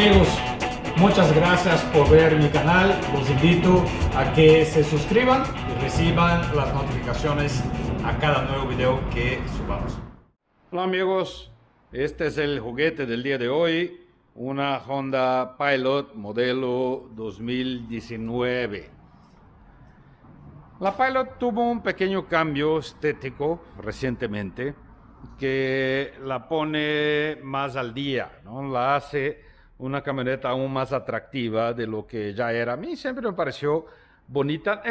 Amigos, muchas gracias por ver mi canal. Los invito a que se suscriban y reciban las notificaciones a cada nuevo video que subamos. Hola amigos, este es el juguete del día de hoy, una Honda Pilot modelo 2019. La Pilot tuvo un pequeño cambio estético recientemente que la pone más al día, ¿no? la hace una camioneta aún más atractiva de lo que ya era. A mí siempre me pareció bonita.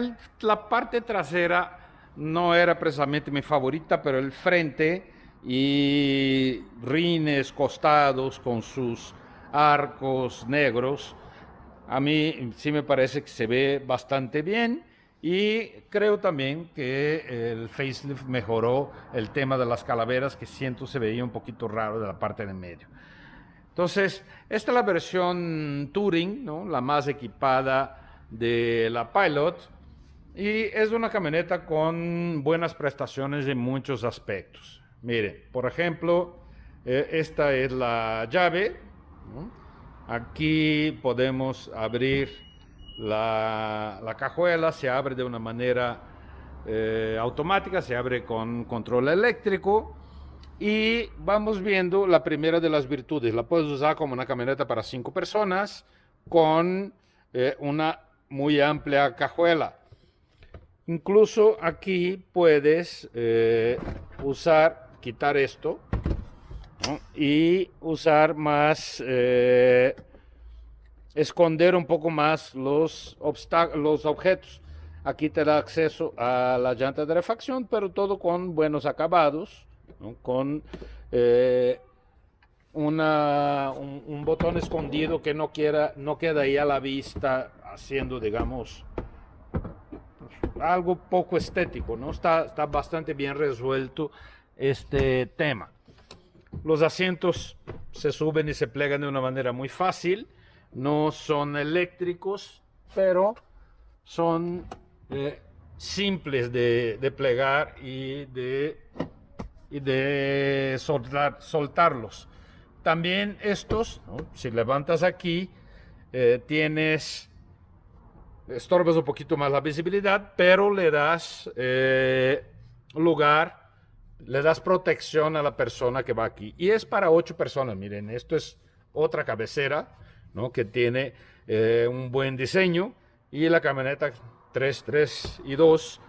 la parte trasera no era precisamente mi favorita, pero el frente y rines costados con sus arcos negros, a mí sí me parece que se ve bastante bien. Y creo también que el facelift mejoró el tema de las calaveras, que siento se veía un poquito raro de la parte de en medio. Entonces, esta es la versión Touring, la más equipada de la Pilot. Y es una camioneta con buenas prestaciones en muchos aspectos. Miren, por ejemplo, eh, esta es la llave. Aquí podemos abrir la, cajuela, se abre de una manera eh, automática, se abre con control eléctrico. Y vamos viendo la primera de las virtudes. La puedes usar como una camioneta para cinco personas con eh, una muy amplia cajuela. Incluso aquí puedes eh, usar, quitar esto y usar más, eh, esconder un poco más los, los objetos. Aquí te da acceso a la llanta de refacción, pero todo con buenos acabados con eh, un, botón escondido que no, quiera, no queda ahí a la vista haciendo, digamos, algo poco estético, ¿no? Está, está bastante bien resuelto este tema. Los asientos se suben y se plegan de una manera muy fácil, no son eléctricos, pero son eh, simples de, de plegar y de y de soltar, soltarlos. También estos, si levantas aquí, eh, tienes, estorbas un poquito más la visibilidad, pero le das eh, lugar, le das protección a la persona que va aquí. Y es para ocho personas, miren, esto es otra cabecera, ¿no? que tiene eh, un buen diseño y la camioneta 3, 3 y 2,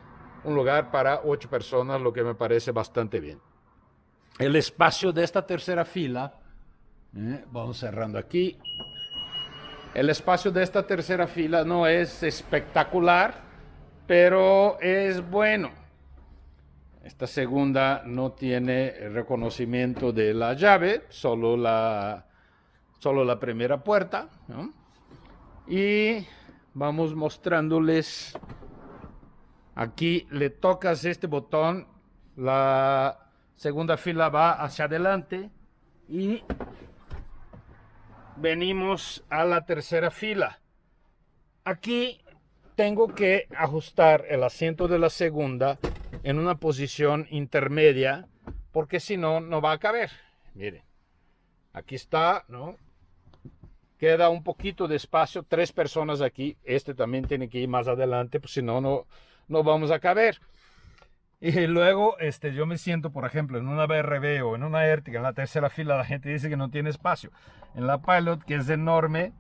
un lugar para ocho personas, lo que me parece bastante bien el espacio de esta tercera fila, ¿eh? vamos cerrando aquí, el espacio de esta tercera fila no es espectacular, pero es bueno. Esta segunda no tiene reconocimiento de la llave, solo la, solo la primera puerta. Y vamos mostrándoles, aquí le tocas este botón, la segunda fila va hacia adelante y venimos a la tercera fila. Aquí tengo que ajustar el asiento de la segunda en una posición intermedia porque si no, no va a caber. Miren, aquí está, ¿no? Queda un poquito de espacio, tres personas aquí. Este también tiene que ir más adelante, pues si no, no, no vamos a caber. Y luego este, yo me siento, por ejemplo, en una BRB o en una Ertiga, en la tercera fila, la gente dice que no tiene espacio. En la Pilot, que es enorme,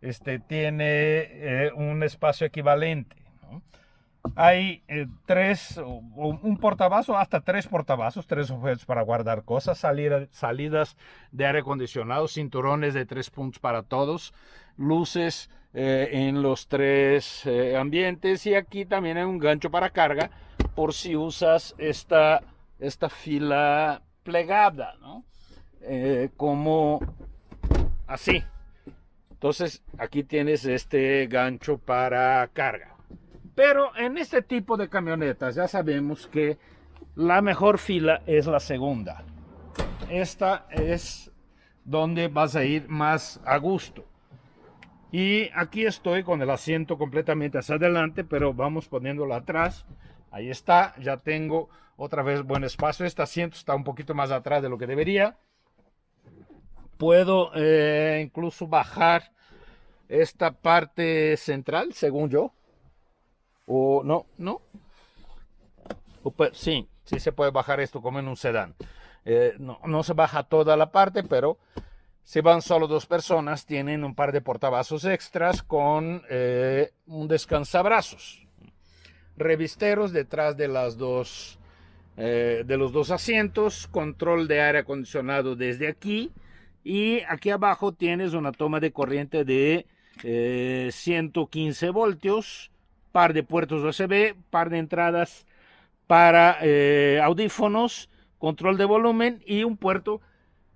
este, tiene eh, un espacio equivalente. Hay eh, tres, un portavasos, hasta tres portavasos, tres objetos para guardar cosas, salidas de aire acondicionado, cinturones de tres puntos para todos, luces eh, en los tres ambientes y aquí también hay un gancho para carga por si usas esta, esta fila plegada, ¿no? Eh, como así. Entonces aquí tienes este gancho para carga. Pero en este tipo de camionetas ya sabemos que la mejor fila es la segunda. Esta es donde vas a ir más a gusto. Y aquí estoy con el asiento completamente hacia adelante, pero vamos poniéndolo atrás Ahí está, ya tengo otra vez buen espacio. Este asiento está un poquito más atrás de lo que debería. Puedo eh, incluso bajar esta parte central, según yo. O no, no. Pues, sí, sí se puede bajar esto como en un sedán. Eh, no, se baja toda la parte, pero si van solo dos personas, tienen un par de portavasos extras con eh, un descansabrazos revisteros detrás de las dos eh, de los dos asientos, control de aire acondicionado desde aquí y aquí abajo tienes una toma de corriente de 115 eh, voltios, par de puertos USB, par de entradas para eh, audífonos, control de volumen y un puerto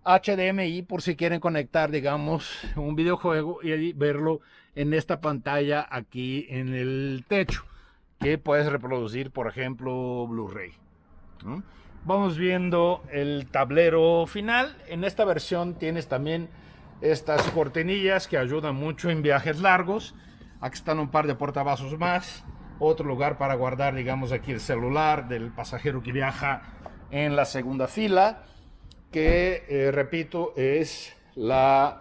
HDMI por si quieren conectar, digamos, un videojuego y verlo en esta pantalla aquí en el techo que puedes reproducir, por ejemplo, Blu-ray. Vamos viendo el tablero final. En esta versión tienes también estas cortinillas que ayudan mucho en viajes largos. Aquí están un par de portavasos más. Otro lugar para guardar, digamos, aquí el celular del pasajero que viaja en la segunda fila. Que, eh, repito, es la,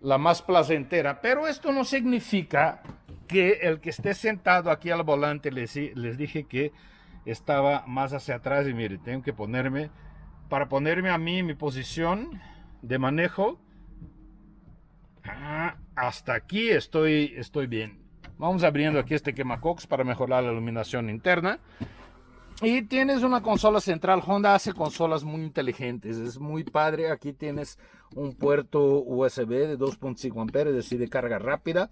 la más placentera. Pero esto no significa que el que esté sentado aquí al volante les, les dije que estaba más hacia atrás y mire, tengo que ponerme, para ponerme a mí mi posición de manejo, ah, hasta aquí estoy, estoy bien. Vamos abriendo aquí este quemacox para mejorar la iluminación interna. Y tienes una consola central. Honda hace consolas muy inteligentes. Es muy padre. Aquí tienes un puerto USB de 2.5 amperes, es decir, de carga rápida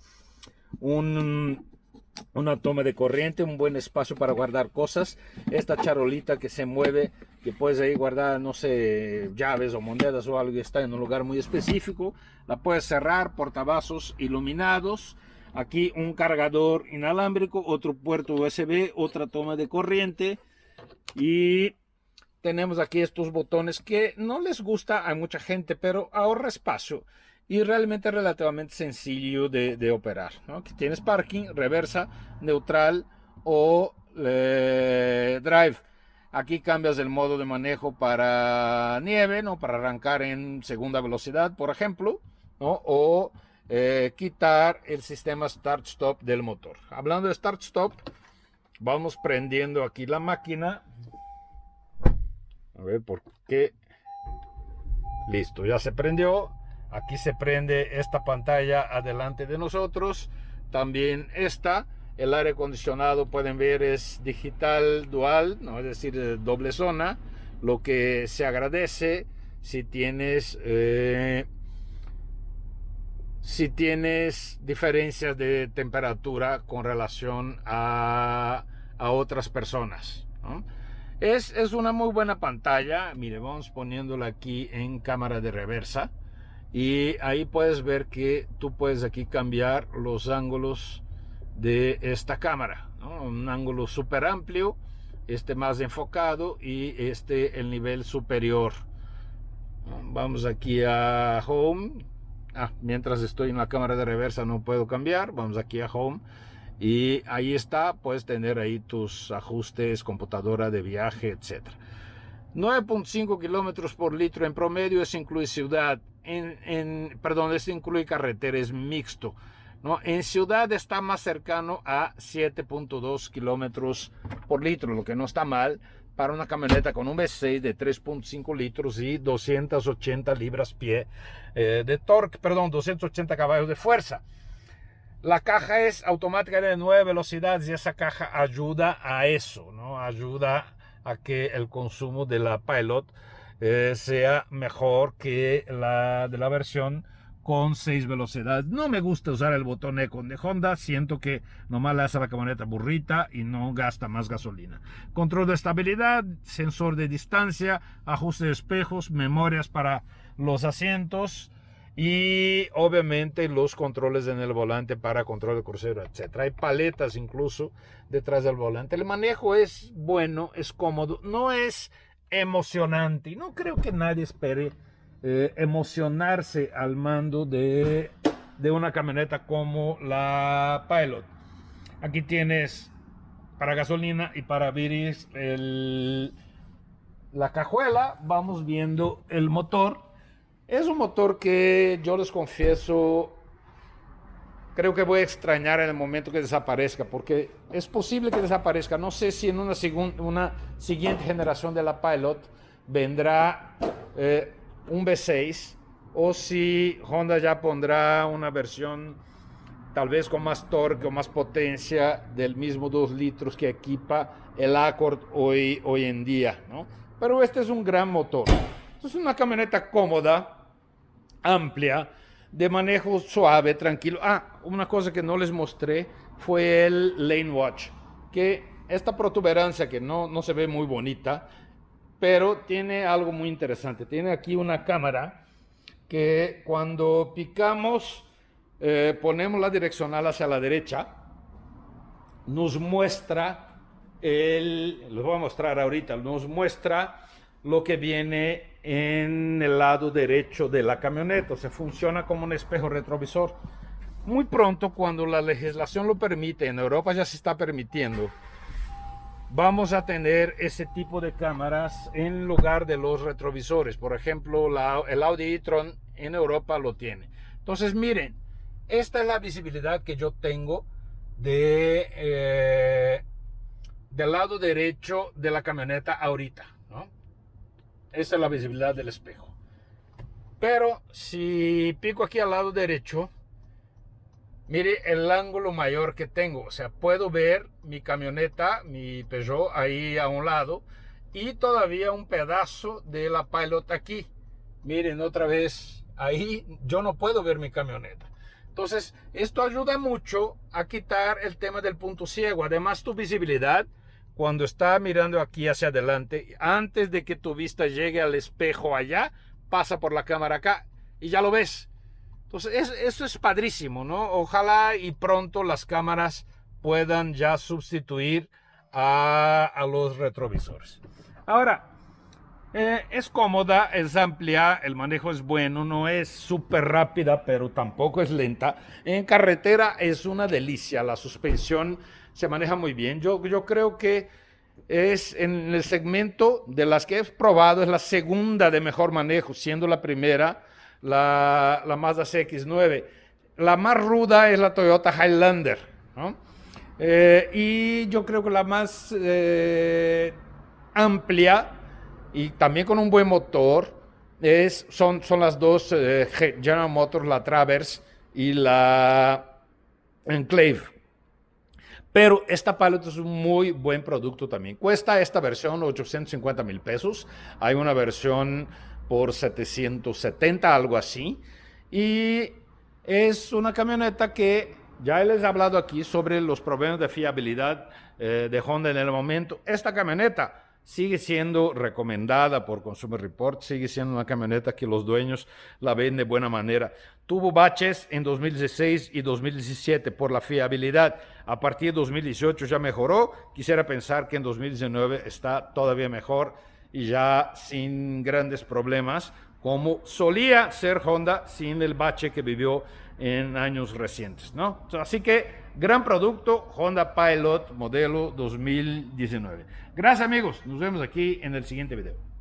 una toma de corriente, un buen espacio para guardar cosas. Esta charolita que se mueve, que puedes ahí guardar, no sé, llaves o monedas o algo que está en un lugar muy específico. La puedes cerrar, portavasos iluminados. Aquí un cargador inalámbrico, otro puerto USB, otra toma de corriente. Y tenemos aquí estos botones que no les gusta a mucha gente, pero ahorra espacio y realmente es relativamente sencillo de, operar. tienes parking, reversa, neutral o eh, drive. Aquí cambias el modo de manejo para nieve, ¿no? para arrancar en segunda velocidad, por ejemplo, o eh, quitar el sistema start-stop del motor. Hablando de start-stop, vamos prendiendo aquí la máquina. A ver por qué. Listo, ya se prendió. Aquí se prende esta pantalla adelante de nosotros. También esta. El aire acondicionado, pueden ver, es digital dual, ¿no? es decir, doble zona. Lo que se agradece si tienes, eh, si tienes diferencias de temperatura con relación a, a otras personas. Es, es, una muy buena pantalla. Mire, vamos poniéndola aquí en cámara de reversa y ahí puedes ver que tú puedes aquí cambiar los ángulos de esta cámara un ángulo súper amplio este más enfocado y este el nivel superior vamos aquí a home ah, mientras estoy en la cámara de reversa no puedo cambiar vamos aquí a home y ahí está puedes tener ahí tus ajustes computadora de viaje etcétera 9.5 kilómetros por litro en promedio es incluye ciudad en, perdón, se incluye carreteras mixto. ¿no? En ciudad está más cercano a 7.2 kilómetros por litro, lo que no está mal para una camioneta con un V6 de 3.5 litros y 280 libras pie eh, de torque, perdón, 280 caballos de fuerza. La caja es automática de nueve velocidades y esa caja ayuda a eso, ¿no? Ayuda a que el consumo de la Pilot eh, sea mejor que la de la versión con 6 velocidades. No me gusta usar el botón Econ de Honda, siento que nomás le hace la camioneta burrita y no gasta más gasolina. Control de estabilidad, sensor de distancia, ajuste de espejos, memorias para los asientos y obviamente los controles en el volante para control de crucero, etc. Hay paletas incluso detrás del volante. El manejo es bueno, es cómodo, no es emocionante. Y no creo que nadie espere eh, emocionarse al mando de, una camioneta como la Pilot. Aquí tienes para gasolina y para viris la cajuela. Vamos viendo el motor. Es un motor que yo les confieso creo que voy a extrañar en el momento que desaparezca, porque es posible que desaparezca. No sé si en una, una siguiente generación de la Pilot vendrá eh, un V6 o si Honda ya pondrá una versión tal vez con más torque o más potencia del mismo 2 litros que equipa el Accord hoy, hoy en día. ¿no? Pero este es un gran motor. Es una camioneta cómoda, amplia, de manejo suave, tranquilo. Ah, una cosa que no les mostré fue el lane watch, que esta protuberancia que no, no se ve muy bonita, pero tiene algo muy interesante. Tiene aquí una cámara que cuando picamos, eh, ponemos la direccional hacia la derecha, nos muestra el, les voy a mostrar ahorita, nos muestra lo que viene en el lado derecho de la camioneta, se funciona como un espejo retrovisor. Muy pronto, cuando la legislación lo permite, en Europa ya se está permitiendo, vamos a tener ese tipo de cámaras en lugar de los retrovisores. Por ejemplo, el Audi e-tron en Europa lo tiene. Entonces, miren, esta es la visibilidad que yo tengo de, eh, del lado derecho de la camioneta ahorita. Esta es la visibilidad del espejo. Pero si pico aquí al lado derecho, mire el ángulo mayor que tengo. O sea, puedo ver mi camioneta, mi Peugeot ahí a un lado y todavía un pedazo de la pilota aquí. Miren otra vez, ahí yo no puedo ver mi camioneta. Entonces, esto ayuda mucho a quitar el tema del punto ciego. Además, tu visibilidad cuando está mirando aquí hacia adelante, antes de que tu vista llegue al espejo allá, pasa por la cámara acá y ya lo ves. Entonces, eso es padrísimo, ¿no? Ojalá y pronto las cámaras puedan ya sustituir a, los retrovisores. Ahora, eh, es cómoda, es amplia, el manejo es bueno, no es súper rápida, pero tampoco es lenta. En carretera es una delicia, la suspensión se maneja muy bien. Yo, creo que es en el segmento de las que he probado, es la segunda de mejor manejo, siendo la primera la, Mazda CX9. La más ruda es la Toyota Highlander. Eh, y yo creo que la más eh, amplia y también con un buen motor es, son, son las dos eh, General Motors, la Traverse y la Enclave. Pero esta paleta es un muy buen producto también. Cuesta esta versión 850 mil pesos. Hay una versión por 770, algo así. Y es una camioneta que ya les he hablado aquí sobre los problemas de fiabilidad eh, de Honda en el momento. Esta camioneta sigue siendo recomendada por Consumer Report, sigue siendo una camioneta que los dueños la ven de buena manera. Tuvo baches en 2016 y 2017 por la fiabilidad. A partir de 2018 ya mejoró. Quisiera pensar que en 2019 está todavía mejor y ya sin grandes problemas como solía ser Honda sin el bache que vivió en años recientes, ¿no? Así que gran producto Honda Pilot modelo 2019. Gracias amigos, nos vemos aquí en el siguiente video.